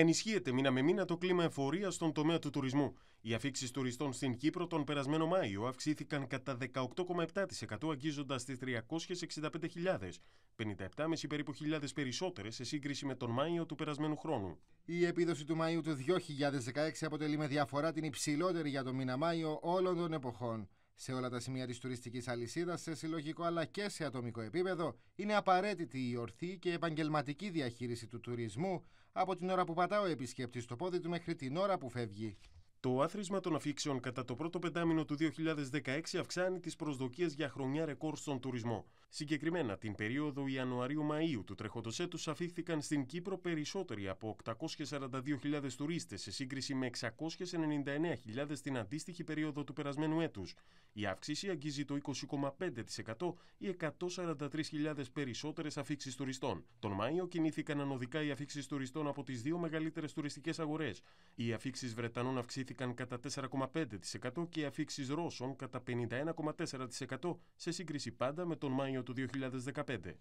Ενισχύεται μήνα με μήνα το κλίμα εφορίας στον τομέα του τουρισμού. Οι αφήξεις τουριστών στην Κύπρο τον περασμένο Μάιο αυξήθηκαν κατά 18,7% αγγίζοντας τις 365.000, 57,5 περίπου χιλιάδες περισσότερες σε σύγκριση με τον Μάιο του περασμένου χρόνου. Η επίδοση του Μαΐου του 2016 αποτελεί με διαφορά την υψηλότερη για τον μήνα Μάιο όλων των εποχών. Σε όλα τα σημεία της τουριστικής αλυσίδας, σε συλλογικό αλλά και σε ατομικό επίπεδο, είναι απαραίτητη η ορθή και επαγγελματική διαχείριση του τουρισμού από την ώρα που πατά ο επισκέπτης στο πόδι του μέχρι την ώρα που φεύγει. Το άθροισμα των αφήξεων κατά το πρώτο πεντάμινο του 2016 αυξάνει τις προσδοκίες για χρονιά ρεκόρ στον τουρισμό. Συγκεκριμένα, την περίοδο Ιανουαρίου-Μαΐου του τρέχοντος έτους αφήχθηκαν στην Κύπρο περισσότεροι από 842.000 τουρίστες σε σύγκριση με 699.000 την αντίστοιχη περίοδο του περασμένου έτους. Η αύξηση αγγίζει το 20,5% ή 143.000 περισσότερες αφήξεις τουριστών. Τον Μάιο κινήθηκαν ανωδικά οι αφήξεις τουριστών από τις δύο μεγαλύτερες τουριστικές αγορές. Οι αφήξεις Βρετανών αυξήθηκαν κατά 4,5% και οι αφήξεις Ρώσων κατά 51,4% σε σύγκριση πάντα με τον Μάιο το του 2015.